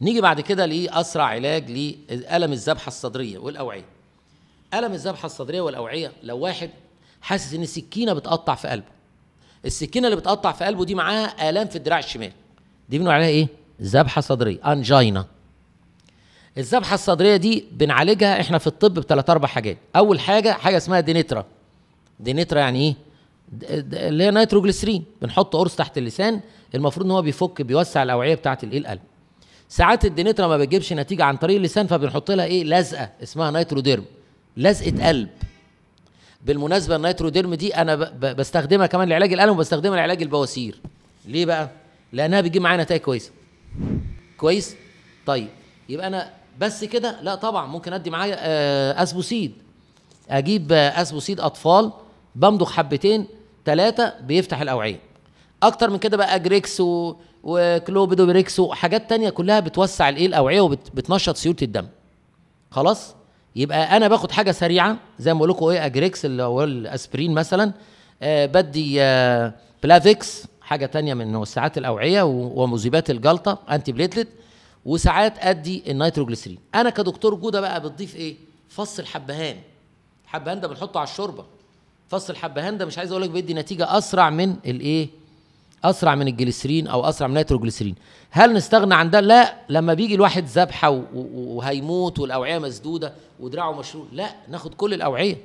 نيجي بعد كده لاسرع علاج لالم الذبحه الصدريه والاوعيه الم الذبحه الصدريه والاوعيه لو واحد حاسس ان السكينه بتقطع في قلبه السكينه اللي بتقطع في قلبه دي معاها الام في الدراع الشمال دي بنقول عليها ايه ذبحه صدريه انجينا الذبحه الصدريه دي بنعالجها احنا في الطب بثلاث اربع حاجات اول حاجه حاجه اسمها دينيترا دينيترا يعني ايه اللي هي نيتروجليسرين بنحط قرص تحت اللسان المفروض ان هو بيفك بيوسع الاوعيه بتاعه الايه القلب ساعات الدينترا ما بتجيبش نتيجه عن طريق اللسان فبنحط لها ايه لزقه اسمها نيتروديرم لزقه قلب بالمناسبه النيتروديرم دي انا بستخدمها كمان لعلاج الالم وبستخدمها لعلاج البواسير ليه بقى لانها بتجيب معايا نتائج كويسه كويس طيب يبقى انا بس كده لا طبعا ممكن ادي معايا آه، اسبوسيد اجيب آه، اسبوسيد اطفال بمضغ حبتين ثلاثه بيفتح الاوعيه اكتر من كده بقى اجريكس و وكلوبيدو بريكس وحاجات تانية كلها بتوسع الايه الاوعيه وبتنشط سيوله الدم خلاص يبقى انا باخد حاجه سريعه زي ما بقول لكم ايه اجريكس اللي هو الاسبرين مثلا آه بدي آه بلافيكس حاجه تانية من موسعات الاوعيه ومذيبات الجلطه انتي بليتلت وساعات ادي النيتروجليسرين انا كدكتور جوده بقى بتضيف ايه فص الحبهان الحبهان ده بنحطه على الشوربه فص الحبهان ده مش عايز اقول لك بيدي نتيجه اسرع من الايه اسرع من الجليسرين او اسرع من نيتروجليسرين هل نستغنى عن ده لا لما بيجي الواحد ذبحه وهيموت والاوعيه مسدوده ودراعه مشروط لا ناخد كل الاوعيه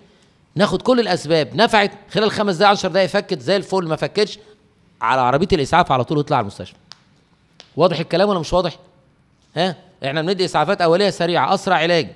ناخد كل الاسباب نفعت خلال خمس دقائق 10 دقائق فكت زي الفل ما فكتش على عربيه الاسعاف على طول يطلع على المستشفى واضح الكلام ولا مش واضح ها احنا بندي اسعافات اوليه سريعه اسرع علاج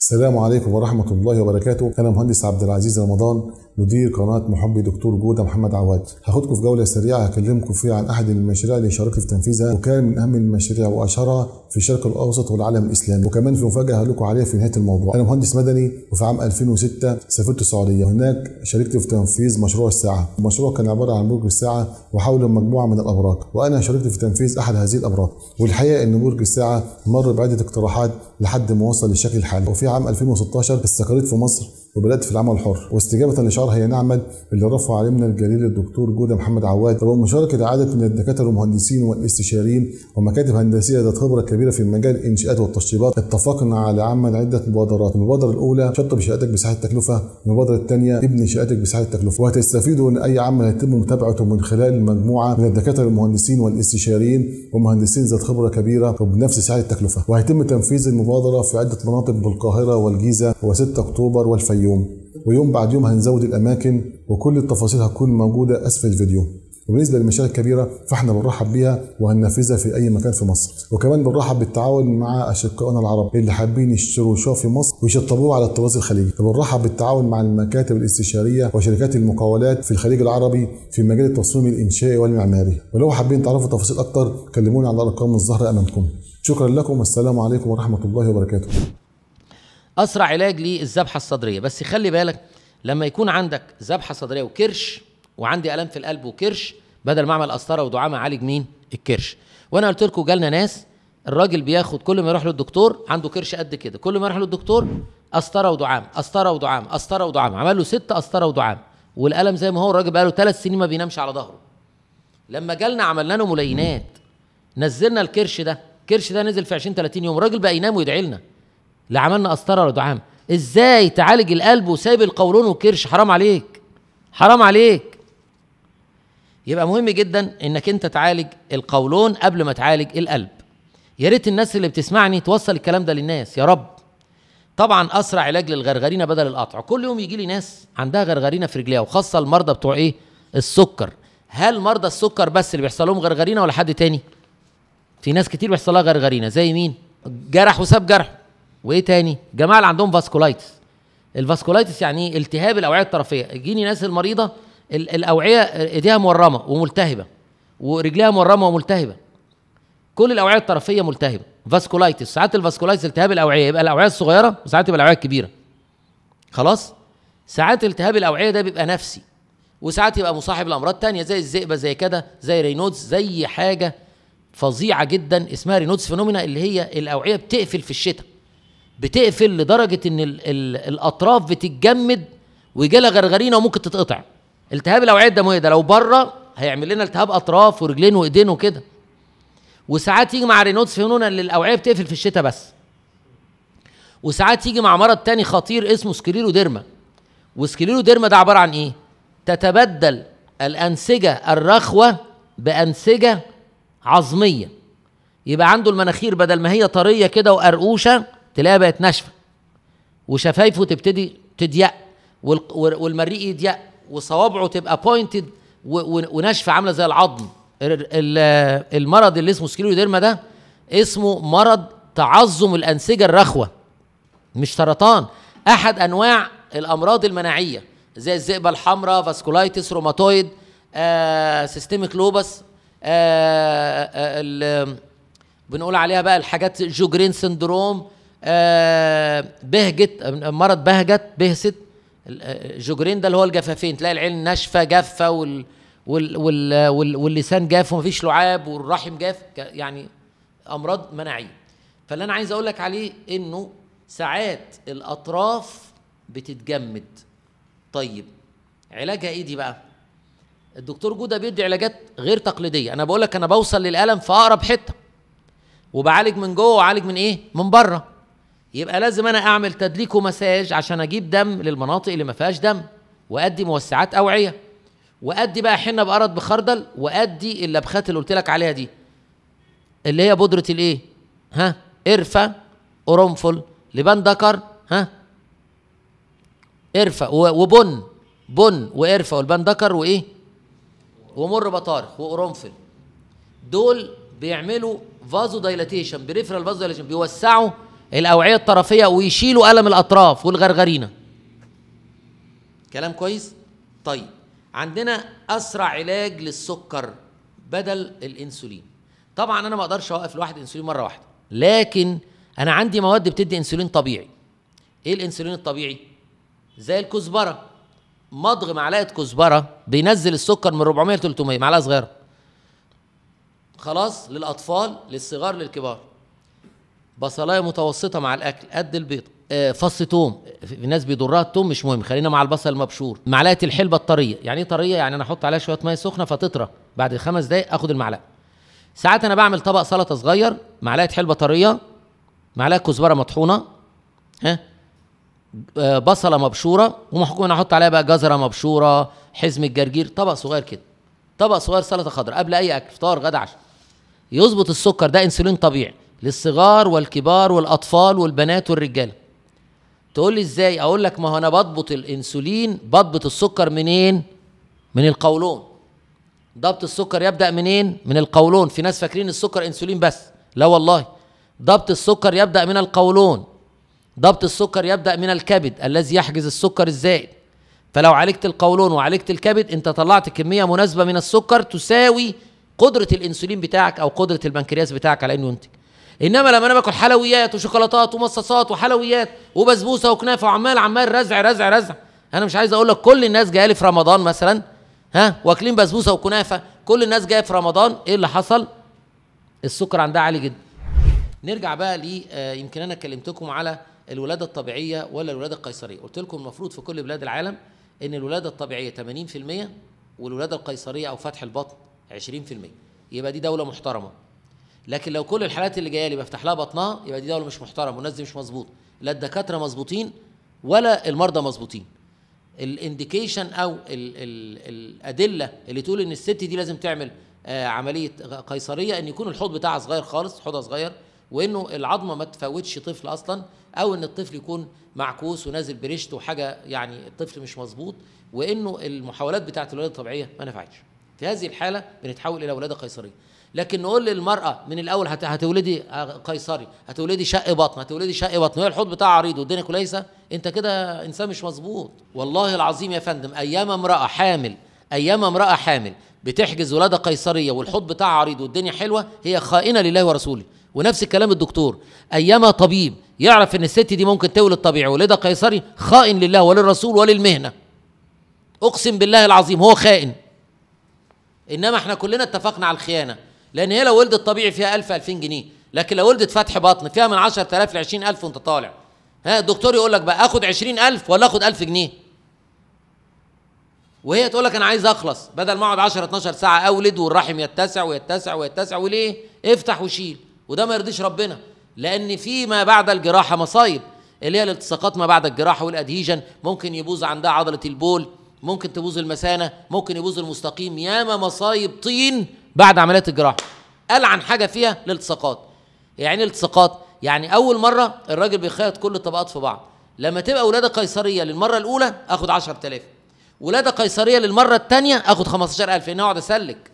السلام عليكم ورحمة الله وبركاته أنا مهندس عبد العزيز رمضان مدير قناه محبي دكتور جوده محمد عواد هاخدكم في جوله سريعه هكلمكم فيها عن احد المشاريع اللي شاركت في تنفيذها وكان من اهم المشاريع واشهرها في الشرق الاوسط والعالم الاسلامي وكمان في مفاجاه هقول عليها في نهايه الموضوع انا مهندس مدني وفي عام 2006 سافرت السعوديه وهناك شاركت في تنفيذ مشروع الساعه المشروع كان عباره عن برج الساعه وحوله مجموعه من الابراج وانا شاركت في تنفيذ احد هذه الابراج والحقيقه ان برج الساعه مر بعده اقتراحات لحد ما وصل للشكل الحالي وفي عام 2016 استقريت في مصر وبدات في العمل الحر واستجابه لشعار هي نعمل اللي رفع علمنا الجليل الدكتور جوده محمد عواد وبمشاركه عدد من الدكاتره والمهندسين والاستشاريين ومكاتب هندسيه ذات خبره كبيره في مجال الانشاءات والتشطيبات اتفقنا على عمل عده مبادرات المبادره الاولى شطب شقتك بسعه التكلفه المبادره الثانيه ابني شقتك بسعه التكلفه وهتستفيدوا ان اي عمل هيتم متابعته من خلال مجموعه من الدكاتره والمهندسين والاستشاريين ومهندسين ذات خبره كبيره وبنفس سعر التكلفه وهيتم تنفيذ المبادره في عده مناطق بالقاهره والجيزه و6 اكتوبر والفيوم يوم ويوم بعد يوم هنزود الاماكن وكل التفاصيل هتكون موجوده اسفل الفيديو وبالنسبه للمشاريع الكبيره فاحنا بنرحب بيها وهننفذها في اي مكان في مصر وكمان بنرحب بالتعاون مع اشقائنا العرب اللي حابين يشتروا شقق في مصر ويشطبوه على الطراز الخليجي وبنرحب بالتعاون مع المكاتب الاستشاريه وشركات المقاولات في الخليج العربي في مجال التصميم الانشائي والمعماري ولو حابين تعرفوا تفاصيل اكتر كلمونا على الارقام الظاهره امامكم شكرا لكم والسلام عليكم ورحمه الله وبركاته اسرع علاج للذبحه الصدريه بس خلي بالك لما يكون عندك ذبحه صدريه وكرش وعندي الام في القلب وكرش بدل ما اعمل قسطره ودعامه اعالج مين الكرش وانا قلت لكم جالنا ناس الراجل بياخد كل ما يروح للدكتور عنده كرش قد كده كل ما يروح للدكتور قسطره ودعام قسطره ودعام قسطره ودعام عمل له ست قسطره ودعام والالم زي ما هو الراجل بقاله ثلاث سنين ما بينامش على ظهره لما جالنا عملنا له ملينات نزلنا الكرش ده الكرش ده نزل في 20 30 يوم الراجل بقى ينام ويدعي لنا لا عملنا قسطره ولا دعامه ازاي تعالج القلب وسايب القولون والكرش حرام عليك حرام عليك يبقى مهم جدا انك انت تعالج القولون قبل ما تعالج القلب يا ريت الناس اللي بتسمعني توصل الكلام ده للناس يا رب طبعا اسرع علاج للغرغرينه بدل القطع كل يوم يجي لي ناس عندها غرغرينه في رجليها وخاصه المرضى بتوع ايه السكر هل مرضى السكر بس اللي بيحصل لهم غرغرينه ولا حد تاني في ناس كتير بيحصل لها غرغرينه زي مين جرح وساب جرح وايه تاني جماعه اللي عندهم فاسكولايتس الفاسكولايتس يعني ايه التهاب الاوعيه الطرفيه يجيني ناس المريضه الاوعيه ايديها مورمه وملتهبه ورجليها مورمه وملتهبه كل الاوعيه الطرفيه ملتهبه فاسكولايتس ساعات الفاسكولايتس التهاب الاوعيه يبقى الاوعيه الصغيره وساعات يبقى الاوعيه الكبيره خلاص ساعات التهاب الاوعيه ده بيبقى نفسي وساعات يبقى مصاحب لامراض تانية زي الذئبه زي كده زي رينودز زي حاجه فظيعه جدا اسمها رينودز فينومينا اللي هي الاوعيه بتقفل في الشتاء بتقفل لدرجه ان الـ الـ الاطراف بتتجمد ويجي لها غرغرينه وممكن تتقطع التهاب الاوعيه الدمويه ده لو بره هيعمل لنا التهاب اطراف ورجلين وايدين وكده وساعات يجي مع رينوتس فينونا اللي الاوعيه بتقفل في الشتاء بس وساعات يجي مع مرض تاني خطير اسمه سكليروديرما ديرما ده عباره عن ايه تتبدل الانسجه الرخوه بانسجه عظميه يبقى عنده المناخير بدل ما هي طريه كده وقرقوشه تلاقيها بقت ناشفه وشفايفه تبتدي تضيق والمريء يضيق وصوابعه تبقى بوينتد وناشفه عامله زي العظم المرض اللي اسمه سكيلوديرما ده اسمه مرض تعظم الانسجه الرخوه مش سرطان احد انواع الامراض المناعيه زي الذئبه الحمراء فاسكولايتس روماتويد آه، سيستميك لوبس آه، آه، بنقول عليها بقى الحاجات جوجرين سندروم آه، بهجت مرض بهجت بهست جوجرين ده اللي هو الجفافين تلاقي العين ناشفه جافه وال وال وال واللسان جاف ومفيش لعاب والرحم جاف يعني امراض مناعيه فاللي انا عايز اقول لك عليه انه ساعات الاطراف بتتجمد طيب علاجها ايه دي بقى الدكتور جوده بيدي علاجات غير تقليديه انا بقول لك انا بوصل للالم في اقرب حته وبعالج من جوه وعالج من ايه من بره يبقى لازم انا اعمل تدليك ومساج عشان اجيب دم للمناطق اللي ما فيهاش دم وادي موسعات اوعيه وادي بقى حنه بقرض بخردل وادي اللبخات اللي قلت لك عليها دي اللي هي بودره الايه ها ارفا قرنفل لبان دكر ها ارفا وبن بن وارفا والبان دكر وايه ومر بطارخ وقرنفل دول بيعملوا فازو دايلاتيشن بريفرال فازو دايلاتيشن بيوسعوا الاوعيه الطرفيه ويشيلوا الم الاطراف والغرغرينه كلام كويس طيب عندنا اسرع علاج للسكر بدل الانسولين طبعا انا ما اقدرش اوقف لواحد انسولين مره واحده لكن انا عندي مواد بتدي انسولين طبيعي ايه الانسولين الطبيعي زي الكزبره مضغ معلقه كزبره بينزل السكر من 400 ل 300 معلقه صغيره خلاص للاطفال للصغار للكبار بصلايه متوسطه مع الاكل قد البيض آه، فص توم في ناس بيضرها التوم مش مهم خلينا مع البصل المبشور معلقه الحلبه الطريه يعني ايه طريه يعني انا احط عليها شويه ميه سخنه فتطرى بعد خمس دقائق اخد المعلقه ساعات انا بعمل طبق سلطه صغير معلقه حلبه طريه معلقه كزبره مطحونه ها آه، بصله مبشوره ومحكوم انا احط عليها بقى جزره مبشوره حزم الجرجير طبق صغير كده طبق صغير سلطه خضراء قبل اي اكل فطار غدا عشاء يظبط السكر ده انسولين طبيعي للصغار والكبار والاطفال والبنات والرجاله تقول لي ازاي اقول لك ما هو انا بضبط الانسولين بضبط السكر منين من القولون ضبط السكر يبدا منين من القولون في ناس فاكرين السكر انسولين بس لا والله ضبط السكر يبدا من القولون ضبط السكر يبدا من الكبد الذي يحجز السكر الزائد فلو عالجت القولون وعالجت الكبد انت طلعت كميه مناسبه من السكر تساوي قدره الانسولين بتاعك او قدره البنكرياس بتاعك على انه ينتج انما لما انا باكل حلويات وشوكولاتات ومصاصات وحلويات وبسبوسه وكنافه وعمال عمال رزع رزع رزع انا مش عايز اقول لك كل الناس جايه لي في رمضان مثلا ها واكلين بسبوسه وكنافه كل الناس جايه في رمضان ايه اللي حصل السكر عندها عالي جدا نرجع بقى ل آه يمكن انا كلمتكم على الولاده الطبيعيه ولا الولاده القيصريه قلت لكم المفروض في كل بلاد العالم ان الولاده الطبيعيه 80% والولاده القيصريه او فتح البطن 20% يبقى دي دوله محترمه لكن لو كل الحالات اللي جايه لي بفتح لها بطنها يبقى دي دوله مش محترمه والناس دي مش مظبوطه لا الدكاتره مظبوطين ولا المرضى مظبوطين الانديكيشن او الـ الـ الادله اللي تقول ان الست دي لازم تعمل آه، عمليه قيصريه ان يكون الحوض بتاعها صغير خالص حوضها صغير وانه العظمه ما تفوتش طفل اصلا او ان الطفل يكون معكوس ونازل بريشته وحاجه يعني الطفل مش مظبوط وانه المحاولات بتاعه الولاده الطبيعيه ما نفعتش في هذه الحاله بنتحول الى ولاده قيصريه لكن نقول للمرأة من الأول هتولدي آه، قيصري هتولدي شق بطن هتولدي شق بطن وهي الحوض بتاعها عريض والدنيا كويسة أنت كده إنسان مش مظبوط والله العظيم يا فندم أيام امرأة حامل أيام امرأة حامل بتحجز ولادة قيصرية والحوض بتاعها عريض والدنيا حلوة هي خائنة لله ورسوله ونفس الكلام الدكتور أيام طبيب يعرف إن الست دي ممكن تولد طبيعي ولادة قيصري خائن لله وللرسول وللمهنة أقسم بالله العظيم هو خائن إنما إحنا كلنا اتفقنا على الخيانة لان هي لو ولدت طبيعي فيها 1000 2000 جنيه لكن لو ولدت فتح بطن فيها من 10000 ل 20000 وانت طالع ها الدكتور يقول لك بقى اخد 20000 ولا اخد 1000 جنيه وهي تقول لك انا عايز اخلص بدل ما اقعد 10 12 ساعه اولد والرحم يتسع ويتسع ويتسع وليه افتح وشيل وده ما يرضيش ربنا لان في ما بعد الجراحه مصايب اللي هي الالتصاقات ما بعد الجراحه والادهيجن ممكن يبوظ عندها عضله البول ممكن تبوظ المثانه ممكن يبوظ المستقيم ياما مصايب طين بعد عمليه الجراحه قال عن حاجه فيها الالتصاقات يعني ايه التصاقات يعني اول مره الراجل بيخيط كل الطبقات في بعض لما تبقى ولاده قيصريه للمره الاولى اخد 10000 ولاده قيصريه للمره الثانيه اخد 15000 لان اقعد اسلك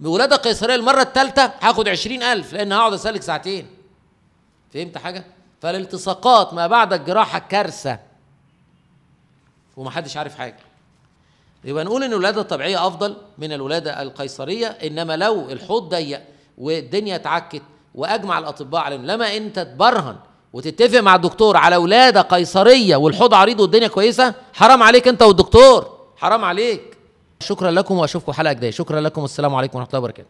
ولاده قيصريه للمره الثالثه هاخد 20000 لان هقعد اسلك ساعتين فهمت حاجه فالالتصاقات ما بعد الجراحه كارثه ومحدش عارف حاجه يبقى نقول ان الولاده الطبيعيه افضل من الولاده القيصريه انما لو الحوض ضيق والدنيا اتعكت واجمع الاطباء على لما انت تبرهن وتتفق مع الدكتور على ولاده قيصريه والحوض عريض والدنيا كويسه حرام عليك انت والدكتور حرام عليك شكرا لكم واشوفكم حلقه جايه شكرا لكم والسلام عليكم ورحمه الله وبركاته